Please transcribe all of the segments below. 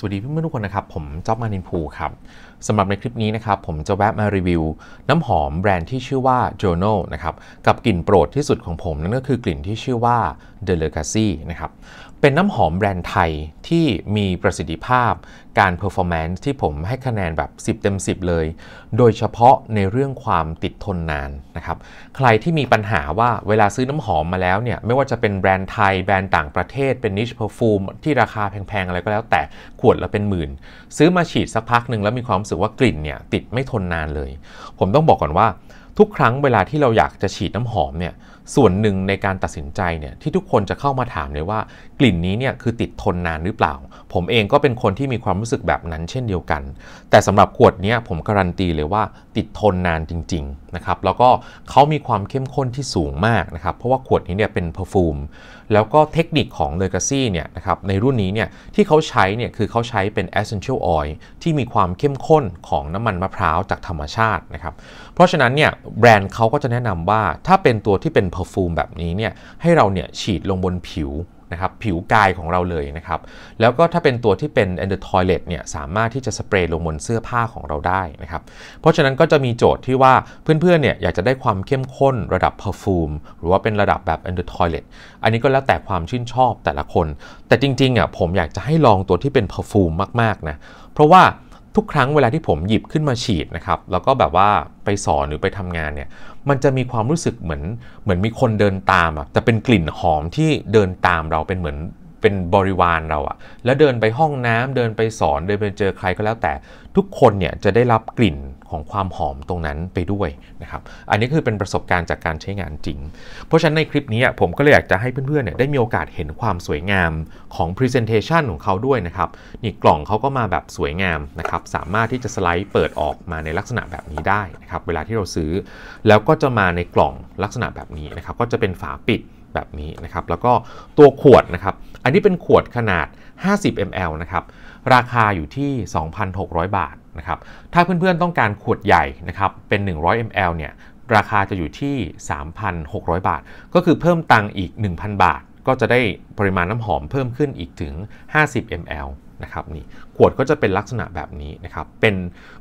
สวัสดีเพื่อนๆทุกคนนะครับ ผมจอบมานินพูครับสำหรับในคลิปนี้นะครับ ผมจะแวะมารีวิวน้ำหอมแบรนด์ที่ชื่อว่า Journal นะครับ กับกลิ่นโปรดที่สุดของผม นั่นก็คือกลิ่นที่ชื่อว่า d e l e g a c y นะครับ เป็นน้ำหอมแบรนด์ไทยที่มีประสิทธิภาพ การเพอร์ฟอร์แมนซ์ที่ผมให้คะแนนแบบ 10 เต็ม 10 เลย โดยเฉพาะในเรื่องความติดทนนานนะครับใครที่มีปัญหาว่าเวลาซื้อน้ำหอมมาแล้วเนี่ยไม่ว่าจะเป็นแบรนด์ไทยแบรนด์ต่างประเทศเป็นนิชเพอร์ฟูมที่ราคาแพงๆอะไรก็แล้วแต่คววดละเป็นหมื่น ซื้อมาฉีดสักพักหนึ่งแล้วมีความรู้สึกว่ากลิ่นเนี่ยติดไม่ทนนานเลย ผมต้องบอกก่อนว่า ทุกครั้งเวลาที่เราอยากจะฉีดน้ำหอมเนี่ยส่วนหนึ่งในการตัดสินใจเนี่ย ที่ทุกคนจะเข้ามาถามเลยว่า กลิ่นนี้เนี่ยคือติดทนนานหรือเปล่า ผมเองก็เป็นคนที่มีความรู้สึกแบบนั้น เช่นเดียวกัน แต่สำหรับขวดนี้ผมการันตีเลยว่าติดทนนานจริงๆนะครับแล้วก็เขามีความเข้มข้นที่สูงมากนะครับ เพราะว่าขวดนี้เนี่ยเป็นเพอร์ฟูมแล้วก็เทคนิคของเลกาซี่เนี่ยนะครับในรุ่นนี้เนี่ยที่เขาใช้เนี่ยคือเขาใช้เป็นอ e s s e n t ลออยล์ที่มีความเข้มข้นของน้ำมันมะพร้าวจากธรรมชาตินะครับเพราะฉะนั้นเนี่ยแบรนด์เขาก็จะแนะนำว่า ถ้าเป็นตัวที่เป็นเพอร์ฟูมแบบนี้เนี่ยให้เราเนี่ยฉีดลงบนผิวนะครับผิวกายของเราเลยนะครับ แล้วก็ถ้าเป็นตัวที่เป็นอ n d e r toilet เนี่ยสามารถที่จะสเปรย์ลงบนเสื้อผ้าของเราได้นะครับเพราะฉะนั้นก็จะมีโจทย์ที่ว่า เพื่อนๆเนี่ยอยากจะได้ความเข้มข้นระดับเพอร์ฟูมหรือว่าเป็นระดับแบบ under toilet อันนี้ก็แล้วแต่ความชื่นชอบแต่ละคน แต่จริงๆอ่ะผมอยากจะให้ลองตัวที่เป็นเพอร์ฟูมมากๆนะเพราะว่าทุกครั้งเวลาที่ผมหยิบขึ้นมาฉีดนะครับ แล้วก็แบบว่าไปสอนหรือไปทำงานเนี่ย มันจะมีความรู้สึกเหมือนเหมือนมีคนเดินตามอะแต่เป็นกลิ่นหอมที่เดินตามเราเป็นเหมือนเป็นบริวารเราอะแล้วเดินไปห้องน้ำเดินไปสอนเดินไปเจอใครก็แล้วแต่ทุกคนเนี่ยจะได้รับกลิ่นของความหอมตรงนั้นไปด้วยนะครับ อันนี้คือเป็นประสบการณ์จากการใช้งานจริง เพราะฉะนั้นในคลิปนี้ผมก็เลยอยากจะให้เพื่อนๆเนี่ยได้มีโอกาสเห็นความสวยงามของ Presentation ของเขาด้วยนะครับ นี่กล่องเขาก็มาแบบสวยงามนะครับ สามารถที่จะสไลด์เปิดออกมาในลักษณะแบบนี้ได้นะครับ เวลาที่เราซื้อแล้วก็จะมาในกล่องลักษณะแบบนี้นะครับ ก็จะเป็นฝาปิดแบบนี้นะครับ แล้วก็ตัวขวดนะครับ อันนี้เป็นขวดขนาด 50 ml นะครับ ราคาอยู่ที่ 2,600 บาทนะครับ ถ้าเพื่อนๆ ต้องการขวดใหญ่นะครับ เป็น 100 ml เนี่ย ราคาจะอยู่ที่ 3,600 บาท ก็คือเพิ่มตังค์อีก 1,000 บาท ก็จะได้ปริมาณน้ำหอมเพิ่มขึ้นอีกถึง 50 ml นะครับนี่ขวดก็จะเป็นลักษณะแบบนี้นะครับ เป็น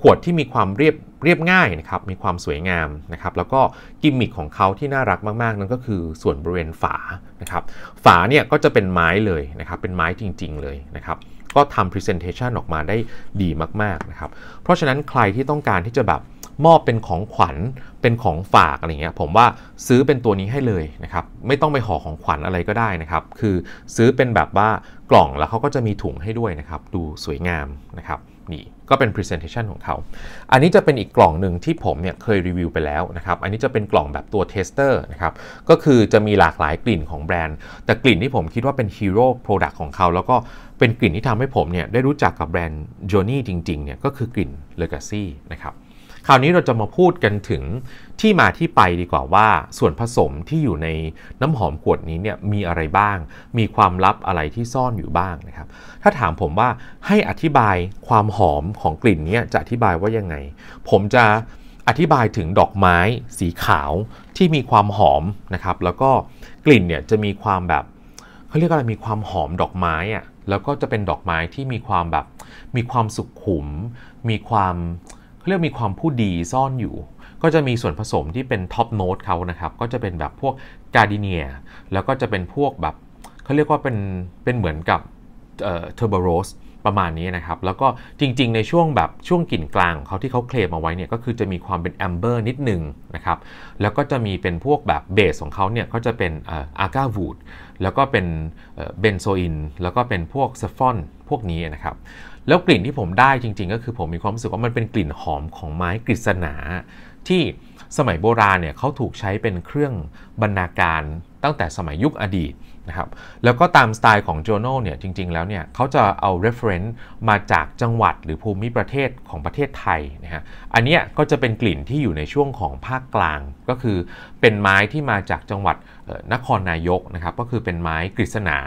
ขวดที่มีความเรียบเรียบง่ายนะครับ มีความสวยงามนะครับ แล้วก็กิมมิคของเขาที่น่ารักมากๆ นั่นก็คือส่วนบริเวณฝานะครับ ฝาเนี่ยก็จะเป็นไม้เลยนะครับ เป็นไม้จริง ๆ เลยนะครับ ก็ทำพรีเซนเทชันออกมาได้ดีมาก ๆ นะครับ เพราะฉะนั้นใครที่ต้องการที่จะแบบมอบเป็นของขวัญเป็นของฝากอะไรเงี้ย ผมว่าซื้อเป็นตัวนี้ให้เลยนะครับไม่ต้องไปห่อของขวัญอะไรก็ได้นะครับ คือซื้อเป็นแบบว่ากล่องแล้วเขาก็จะมีถุงให้ด้วยนะครับดูสวยงามนะครับ นี่ก็เป็น Presentation ของเขา อันนี้จะเป็นอีกกล่องหนึ่งที่ผมเนี่ยเคยรีวิวไปแล้วนะครับ อันนี้จะเป็นกล่องแบบตัวเทสเตอร์นะครับก็คือจะมีหลากหลายกลิ่นของแบรนด์ แต่กลิ่นที่ผมคิดว่าเป็นฮีโร่โปรดักต์ของเขา แล้วก็เป็นกลิ่นที่ทำให้ผมเนี่ยได้รู้จักกับแบรนด์ j o h n n y จริงๆเนี่ยก็คือกลิ่น Legacy นะครับคราวนี้เราจะมาพูดกันถึงที่มาที่ไปดีกว่าว่า ส่วนผสมที่อยู่ในน้ำหอมขวดนี้เนี่ยมีอะไรบ้าง มีความลับอะไรที่ซ่อนอยู่บ้างนะครับ ถ้าถามผมว่าให้อธิบายความหอมของกลิ่นนี้จะอธิบายว่ายังไง ผมจะอธิบายถึงดอกไม้ สีขาวที่มีความหอมนะครับ แล้วก็กลิ่นเนี่ยจะมีความแบบเขาเรียกอะไรมีความหอมดอกไม้อะ่ะแล้วก็จะเป็นดอกไม้ที่มีความแบบมีความสุขขุม มีความเขาเรียกมีความผู้ดีซ่อนอยู่ ก็จะมีส่วนผสมที่เป็นท็อปโน้ตเขานะครับก็จะเป็นแบบพวกกาดิเนีย แล้วก็จะเป็นพวกแบบเขาเรียกว่าเป็นเป็นเหมือนกับเทอร์โบโรสประมาณนี้นะครับ แล้วก็จริง ๆ ในช่วงแบบช่วงกลิ่นกลางเขาที่เขาเคลมเอาไว้เนี่ยก็คือจะมีความเป็นแอมเบอร์นิดหนึ่งนะครับแล้วก็จะมีเป็นพวกแบบเบสของเขาเนี่ยก็จะเป็นอาร์กาวูดแล้วก็เป็นเบนโซอินแล้วก็เป็นพวกเซฟฟอนพวกนี้นะครับแล้วกลิ่นที่ผมได้จริง ๆ ก็คือผมมีความรู้สึกว่ามันเป็นกลิ่นหอมของไม้กฤษณาที่สมัยโบราณเนี่ยเขาถูกใช้เป็นเครื่องบรรณาการตั้งแต่สมัยยุคอดีตนะครับ แล้วก็ตามสไตล์ของ journal เนี่ยจริง ๆ แล้วเนี่ยเขาจะเอา reference มาจากจังหวัดหรือภูมิประเทศของประเทศไทยนะฮะอันนี้ก็จะเป็นกลิ่นที่อยู่ในช่วงของภาคกลาง ก็คือเป็นไม้ที่มาจากจังหวัดนครนายกนะครับ ก็คือเป็นไม้กฤษณา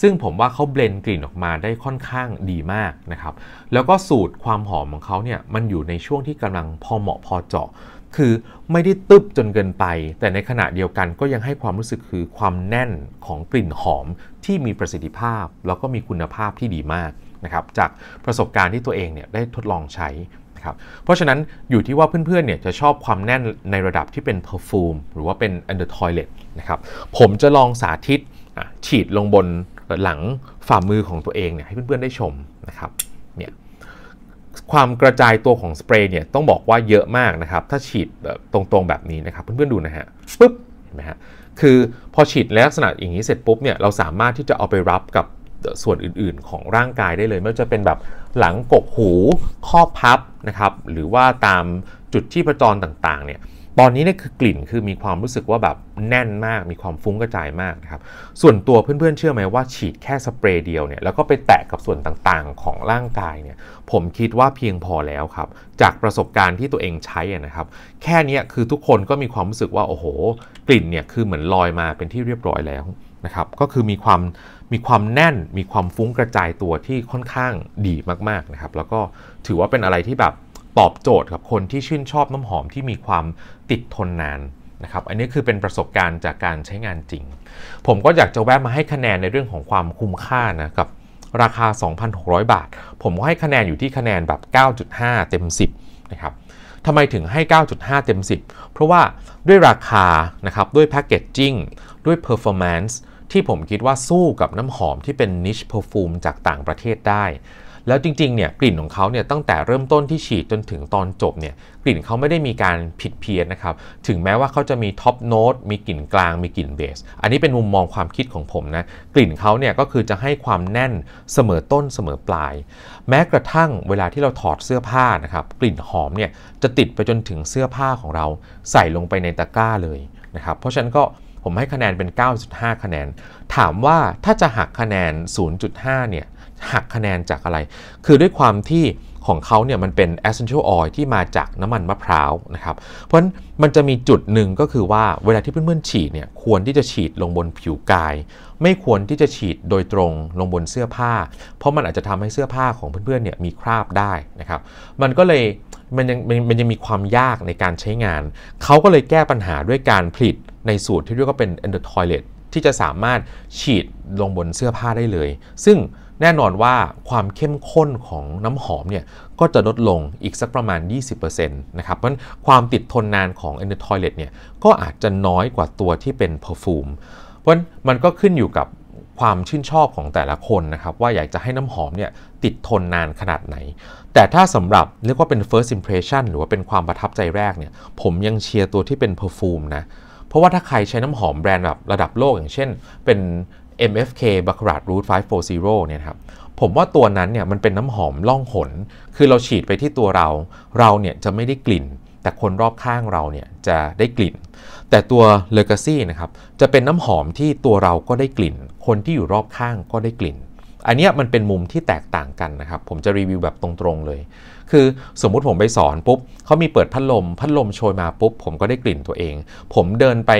ซึ่งผมว่าเขาเบลนกลิ่นออกมาได้ค่อนข้างดีมากนะครับ แล้วก็สูตรความหอมของเขาเนี่ยมันอยู่ในช่วงที่กำลังพอเหมาะพอเจาะคือไม่ได้ตึบจนเกินไป แต่ในขณะเดียวกันก็ยังให้ความรู้สึกคือความแน่นของกลิ่นหอมที่มีประสิทธิภาพแล้วก็มีคุณภาพที่ดีมากนะครับจากประสบการณ์ที่ตัวเองเนี่ยได้ทดลองใช้ครับเพราะฉะนั้นอยู่ที่ว่าเพื่อนๆเนี่ยจะชอบความแน่นในระดับที่เป็นเพอร์ฟูมหรือว่าเป็นอันเดอร์ t o ยเลตนะครับผมจะลองสาธิตฉีดลงบนหลังฝ่ามือของตัวเองเนี่ยให้เพื่อนๆได้ชมนะครับเนี่ยความกระจายตัวของสเปรย์เนี่ยต้องบอกว่าเยอะมากนะครับ ถ้าฉีดแบบตรงๆแบบนี้นะครับเพื่อนๆดูนะฮะปุ๊บเห็นไหมฮะ คือพอฉีดแลักษณะอย่างนี้เสร็จปุ๊บเนี่ยเราสามารถที่จะเอาไปรับกับส่วนอื่นๆของร่างกายได้เลย ไม่ว่าจะเป็นแบบหลังกกหูข้อพับนะครับ หรือว่าตามจุดที่ประจรต่าง ๆ เนี่ยตอนนี้เนี่ยคือกลิ่นคือมีความรู้สึกว่าแบบแน่นมาก มีความฟุ้งกระจายมากนะครับส่วนตัวเพื่อน ๆ เชื่อไหมว่าฉีดแค่สเปรย์เดียวเนี่ยแล้วก็ไปแตะกับส่วนต่างๆ ของร่างกายเนี่ยผมคิดว่าเพียงพอแล้วครับ จากประสบการณ์ที่ตัวเองใช้นะครับแค่นี้คือทุกคนก็มีความรู้สึกว่าโอ้โหกลิ่นเนี่ยคือเหมือนลอยมาเป็นที่เรียบร้อยแล้วนะครับก็คือมีความมีความแน่นมีความฟุ้งกระจายตัวที่ค่อนข้างดีมากๆนะครับแล้วก็ถือว่าเป็นอะไรที่แบบตอบโจทย์กับคนที่ชื่นชอบน้ำหอมที่มีความติดทนนานนะครับอันนี้คือเป็นประสบการณ์จากการใช้งานจริง ผมก็อยากจะแวะมาให้คะแนนในเรื่องของความคุ้มค่านะครับ ราคา 2,600 บาท ผมก็ให้คะแนนอยู่ที่คะแนนแบบ 9.5 เต็ม 10นะครับทำไมถึงให้ 9.5 เต็ม 10 เพราะว่าด้วยราคานะครับด้วยแพคเกจจิ้งด้วยเพอร์ฟอร์แมนซ์ที่ผมคิดว่าสู้กับน้ำหอมที่เป็นนิชเพอร์ฟูมจากต่างประเทศได้แล้วจริงๆ เนี่ยกลิ่นของเขาเนี่ยตั้งแต่เริ่มต้นที่ฉีดจนถึงตอนจบเนี่ยกลิ่นเขาไม่ได้มีการผิดเพี้ยนนะครับถึงแม้ว่าเขาจะมีท็อปโน้ตมีกลิ่นกลาง มีกลิ่นเบส อันนี้เป็นมุมมองความคิดของผมนะกลิ่นเขาเนี่ยก็คือจะให้ความแน่นเสมอต้นเสมอปลาย แม้กระทั่งเวลาที่เราถอดเสื้อผ้านะครับกลิ่นหอมเนี่ยจะติดไปจนถึงเสื้อผ้าของเราใส่ลงไปในตะกร้าเลยนะครับเพราะฉะนั้นก็ผมให้คะแนนเป็น 9.5 คะแนน ถามว่าถ้าจะหักคะแนน 0.5เนี่ยหักคะแนนจากอะไร คือด้วยความที่ของเขาเนี่ยมันเป็น essential oil ที่มาจากน้ำมันมะพร้าวนะครับ เพราะฉะนนั้มันจะมีจุดหนึ่งก็คือว่าเวลาที่เพื่อนๆฉีดเนี่ย ควรที่จะฉีดลงบนผิวกาย ไม่ควรที่จะฉีดโดยตรงลงบนเสื้อผ้า เพราะมันอาจจะทำให้เสื้อผ้าของเพื่อนๆเนี่ยมีคราบได้นะครับ มันก็เลยมันยังมันยังมีความยากในการใช้งาน เขาก็เลยแก้ปัญหาด้วยการผลิตในสูตรที่เรียกว่าเป็น e n d o toilet ที่จะสามารถฉีดลงบนเสื้อผ้าได้เลย ซึ่งแน่นอนว่าความเข้มข้นของน้ำหอมเนี่ยก็จะลดลงอีกสักประมาณ 20%นะครับ เพราะความติดทนนานของเอนเดอร์ทอยเลตเนี่ยก็อาจจะน้อยกว่าตัวที่เป็นเพอร์ฟูมเพราะมันก็ขึ้นอยู่กับความชื่นชอบของแต่ละคนนะครับ ว่าอยากจะให้น้ำหอมเนี่ยติดทนนานขนาดไหน แต่ถ้าสำหรับเรียกว่าเป็น first impression หรือว่าเป็นความประทับใจแรกเนี่ยผมยังเชียร์ตัวที่เป็นเพอร์ฟูมนะเพราะว่าถ้าใครใช้น้ำหอมแบรนด์แบบระดับโลก อย่างเช่น เป็น MFK b a c c a r a t Root 540เนี่ยครับผมว่าตัวนั้นเนี่ยมันเป็นน้ำหอมล่องหน คือเราฉีดไปที่ตัวเราเราเนี่ยจะไม่ได้กลิ่น แต่คนรอบข้างเราเนี่ยจะได้กลิ่น แต่ตัว Legacy นะครับจะเป็นน้ำหอมที่ตัวเราก็ได้กลิ่น คนที่อยู่รอบข้างก็ได้กลิ่น อันนี้มันเป็นมุมที่แตกต่างกันนะครับ ผมจะรีวิวแบบตรงๆเลยคือสมมุติผมไปสอนปุ๊บเขามีเปิดพัดลม พัดลมโชยมาปุ๊บ ผมก็ได้กลิ่นตัวเอง ผมเดินไป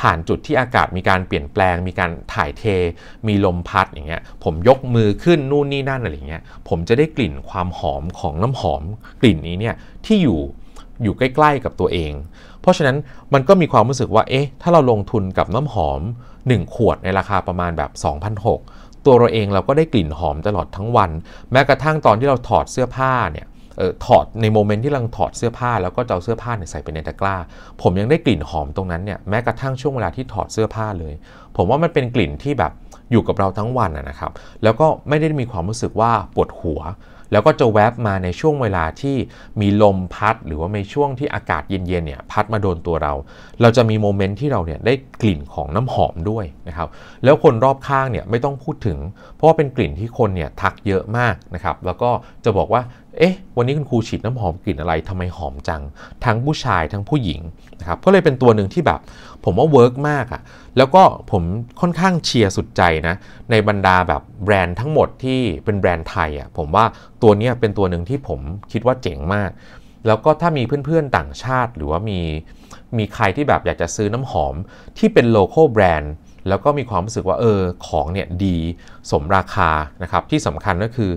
ผ่านจุดที่อากาศมีการเปลี่ยนแปลง มีการถ่ายเท มีลมพัดอย่างเงี้ย ผมยกมือขึ้นนู่นนี่นั่นอะไรเงี้ย ผมจะได้กลิ่นความหอมของน้ำหอมกลิ่นนี้เนี่ยที่อยู่อยู่ใกล้ ๆกับตัวเอง เพราะฉะนั้นมันก็มีความรู้สึกว่า เอ๊ะ ถ้าเราลงทุนกับน้ำหอม 1 ขวดในราคาประมาณแบบ2 0 0 6ตัวเราเองเราก็ได้กลิ่นหอมตลอดทั้งวัน แม้กระทั่งตอนที่เราถอดเสื้อผ้าเนี่ยถอดในโมเมนต์ที่กำลังถอดเสื้อผ้าแล้วก็เอาเสื้อผ้าใส่ไปในตะกร้า ผมยังได้กลิ่นหอมตรงนั้นเนี่ย แม้กระทั่งช่วงเวลาที่ถอดเสื้อผ้าเลย ผมว่ามันเป็นกลิ่นที่แบบอยู่กับเราทั้งวันนะครับ แล้วก็ไม่ได้มีความรู้สึกว่าปวดหัว แล้วก็จะแวบมาในช่วงเวลาที่มีลมพัดหรือว่าในช่วงที่อากาศเย็นๆเนี่ยพัดมาโดนตัวเรา เราจะมีโมเมนต์ที่เราเนี่ยได้กลิ่นของน้ำหอมด้วยนะครับ แล้วคนรอบข้างเนี่ยไม่ต้องพูดถึง เพราะว่าเป็นกลิ่นที่คนเนี่ยทักเยอะมากนะครับ แล้วก็จะบอกว่าเอ๊ะ วันนี้คุณครูฉีดน้ำหอมกลิ่นอะไร ทำไมหอมจัง ทั้งผู้ชายทั้งผู้หญิงนะครับ ก็เลยเป็นตัวหนึ่งที่แบบผมว่าเวิร์กมากอะ่ะ แล้วก็ผมค่อนข้างเชียร์สุดใจนะ ในบรรดาแบบแบรนด์ทั้งหมดที่เป็นแบรนด์ไทยอะ่ะ ผมว่าตัวนี้เป็นตัวหนึ่งที่ผมคิดว่าเจ๋งมาก แล้วก็ถ้ามีเพื่อนๆต่างชาติหรือว่ามีมีใครที่แบบอยากจะซื้อน้ำหอมที่เป็นโลโก้แบรนด์แล้วก็มีความรู้สึกว่าเออของเนี่ยดีสมราคานะครับที่สำคัญก็คือ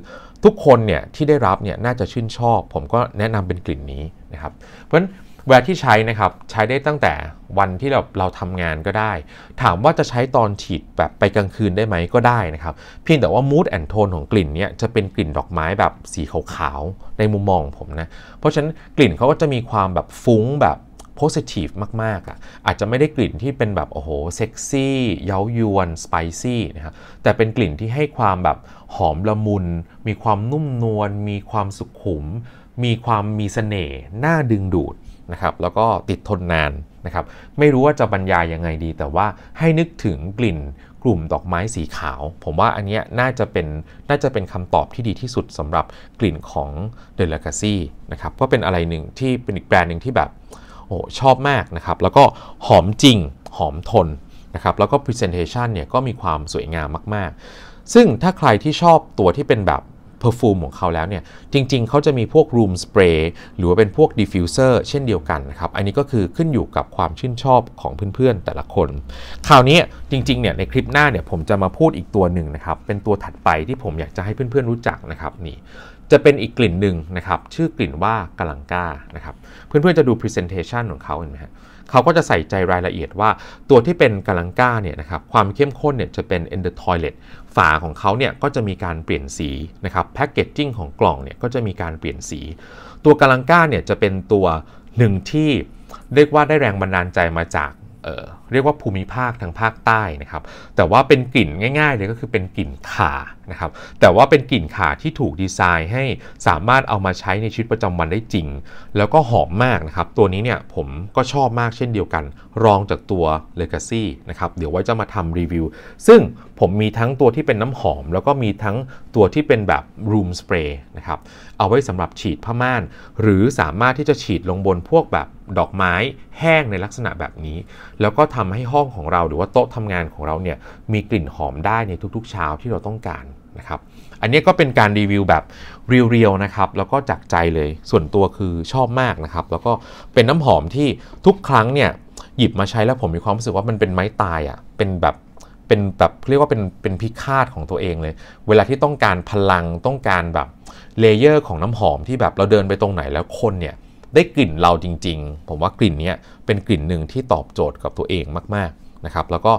ทุกคนเนี่ยที่ได้รับเนี่ยน่าจะชื่นชอบ ผมก็แนะนำเป็นกลิ่นนี้นะครับเพราะฉะนั้นเวลาที่ใช้นะครับใช้ได้ตั้งแต่วันที่เราเราทำงานก็ได้ ถามว่าจะใช้ตอนฉีดแบบไปกลางคืนได้ไหมก็ได้นะครับเพียงแต่ว่า mood and tone ของกลิ่นเนี้ยจะเป็นกลิ่นดอกไม้แบบสีขาวๆในมุมมองผมนะเพราะฉะนั้นกลิ่นเขาก็จะมีความแบบฟุ้งแบบ positive มากๆอ่ะอาจจะไม่ได้กลิ่นที่เป็นแบบโอ้โหเซ็กซี่เย้ายวนสไปซี่นะครับแต่เป็นกลิ่นที่ให้ความแบบหอมละมุนมีความนุ่มนวลมีความสุขุม มีความมีสเสน่ห์น่าดึงดูดนะครับแล้วก็ติดทนนานนะครับ ไม่รู้ว่าจะบรรยายยังไงดี แต่ว่าให้นึกถึงกลิ่นกลุ่มดอกไม้สีขาว ผมว่าอันนี้น่าจะเป็นน่าจะเป็นคำตอบที่ดีที่สุดสำหรับกลิ่นของเดลกาซี่นะครับก็เป็นอะไรหนึ่งที่เป็นอีกแบรนด์หนึ่งที่แบบอ้ชอบมากนะครับ แล้วก็หอมจริงหอมทนนะครับ แล้วก็ Presentation เนี่ยก็มีความสวยงามมาก ๆ ซึ่งถ้าใครที่ชอบตัวที่เป็นแบบเพอร์ฟูมของเขาแล้วเนี่ยจริงๆเขาจะมีพวกรูมสเปรย์หรือว่าเป็นพวกดิฟฟิวเซอร์เช่นเดียวกันนะครับ อันนี้ก็คือขึ้นอยู่กับความชื่นชอบของเพื่อนๆแต่ละคนคราวนี้จริงๆเนี่ยในคลิปหน้าเนี่ยผมจะมาพูดอีกตัวหนึ่งนะครับ เป็นตัวถัดไปที่ผมอยากจะให้เพื่อนๆรู้จักนะครับนี่ จะเป็นอีกกลิ่นหนึ่งนะครับ ชื่อกลิ่นว่ากาลังก้านะครับเพื่อนๆ จะดู presentation ของเขาเห็นไหมฮะเขาก็จะใส่ใจรายละเอียดว่าตัวที่เป็นกาลังก้าเนี่ยนะครับความเข้มข้นเนี่ยจะเป็น in the toilet ฝาของเขาเนี่ยก็จะมีการเปลี่ยนสีนะครับแพคเกจจิ้งของกล่องเนี่ยก็จะมีการเปลี่ยนสี ตัวกาลังก้าเนี่ยจะเป็นตัวหนึ่งที่ เรียกว่าได้แรงบันดาลใจมาจากเรียกว่าภูมิภาคทางภาคใต้นะครับ แต่ว่าเป็นกลิ่นง่ายๆเลยก็คือเป็นกลิ่นขานะครับ แต่ว่าเป็นกลิ่นขาที่ถูกดีไซน์ให้สามารถเอามาใช้ในชีวิตประจำวันได้จริง แล้วก็หอมมากนะครับ ตัวนี้เนี่ยผมก็ชอบมากเช่นเดียวกัน รองจากตัว Legacy นะครับเดี๋ยวไว้จะมาทำรีวิว ซึ่งผมมีทั้งตัวที่เป็นน้ำหอม แล้วก็มีทั้งตัวที่เป็นแบบรูมสเปรย์นะครับ เอาไว้สำหรับฉีดผ้าม่าน หรือสามารถที่จะฉีดลงบนพวกแบบดอกไม้แห้งในลักษณะแบบนี้ แล้วก็ทำให้ห้องของเราหรือว่าโต๊ะทำงานของเราเนี่ยมีกลิ่นหอมได้ในทุก ๆ เช้าที่เราต้องการนะครับอันนี้ก็เป็นการรีวิวแบบเรียวๆนะครับแล้วก็จากใจเลยส่วนตัวคือชอบมากนะครับ แล้วก็เป็นน้ำหอมที่ทุกครั้งเนี่ย หยิบมาใช้แล้วผมมีความรู้สึกว่ามันเป็นไม้ตายอะ่ะเป็นแบบเป็นแบบเรียกว่าเป็นเป็นพิฆาตของตัวเองเลย เวลาที่ต้องการพลังต้องการแบบเลเยอร์ของน้ำหอมที่แบบเราเดินไปตรงไหนแล้วคนเนี่ยได้กลิ่นเราจริงๆ ผมว่ากลิ่นนี้เป็นกลิ่นหนึ่งที่ตอบโจทย์กับตัวเองมากๆนะครับ แล้วก็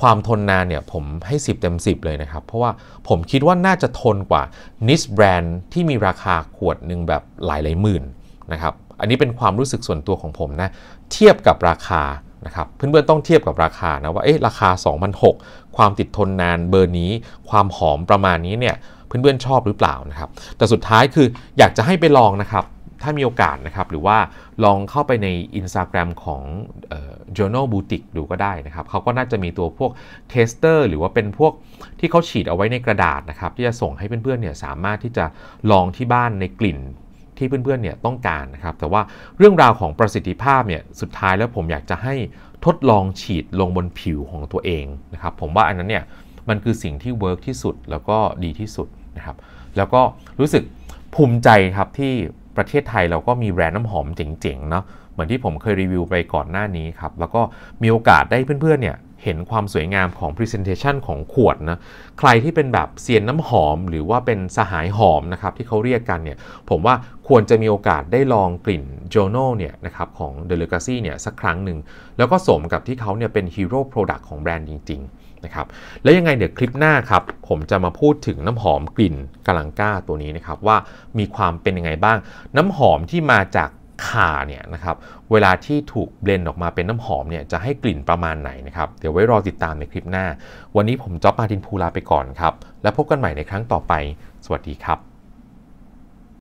ความทนนานเนี่ยผมให้ 10เต็ม 10 เลยนะครับ เพราะว่าผมคิดว่าน่าจะทนกว่านิสแบรนด์ที่มีราคาขวดหนึ่งแบบหลายหลายหมื่นนะครับ อันนี้เป็นความรู้สึกส่วนตัวของผมนะ เทียบกับราคาะครับเพื่อนๆต้องเทียบกับราคานะว่าเอ๊ะราคา2006ความติดทนนานเบอร์นี้ความหอมประมาณนี้เนี่ยเพื่อนๆชอบหรือเปล่านะครับแต่สุดท้ายคืออยากจะให้ไปลองนะครับถ้ามีโอกาสนะครับหรือว่าลองเข้าไปใน Instagram ของออ Journal Boutique ดูก็ได้นะครับเขาก็น่าจะมีตัวพวกเทสเตอร์หรือว่าเป็นพวกที่เขาฉีดเอาไว้ในกระดาษนะครับที่จะส่งให้เพื่อนๆเนี่ยสามารถที่จะลองที่บ้านในกลิ่นที่เพื่อนๆ เนี่ยต้องการนะครับ แต่ว่าเรื่องราวของประสิทธิภาพเนี่ยสุดท้าย แล้วผมอยากจะให้ทดลองฉีดลงบนผิวของตัวเองนะครับ ผมว่าอันนั้นเนี่ยมันคือสิ่งที่เวิร์กที่สุดแล้วก็ดีที่สุดนะครับ แล้วก็รู้สึกภูมิใจครับ ที่ประเทศไทยเราก็มีแบรนด์น้ำหอมเจ๋งๆ เนาะเหมือนที่ผมเคยรีวิวไปก่อนหน้านี้ครับแล้วก็มีโอกาสได้เพื่อนๆ เนี่ยเห็นความสวยงามของ Presentation ของขวดนะใครที่เป็นแบบเซียนน้ำหอมหรือว่าเป็นสหายหอมนะครับที่เขาเรียกกันเนี่ยผมว่าควรจะมีโอกาสได้ลองกลิ่น Journal เนี่ยนะครับของ d e l e g a c y เนี่ยสักครั้งหนึ่งแล้วก็สมกับที่เขาเนี่ยเป็น Hero Product ของแบรนด์จริงๆนะครับแล้วยังไงเดี๋ยวคลิปหน้าครับ ผมจะมาพูดถึงน้ำหอมกลิ่นกาลังก้าตัวนี้นะครับ ว่ามีความเป็นยังไงบ้างน้ำหอมที่มาจากข่าเนี่ยนะครับเวลาที่ถูกเบลนออกมาเป็นน้ำหอมเนี่ยจะให้กลิ่นประมาณไหนนะครับเดี๋ยวไว้รอติดตามในคลิปหน้า วันนี้ผมจ๊อบมาดินภูลาไปก่อนครับ แล้วพบกันใหม่ในครั้งต่อไป สวัสดีครับ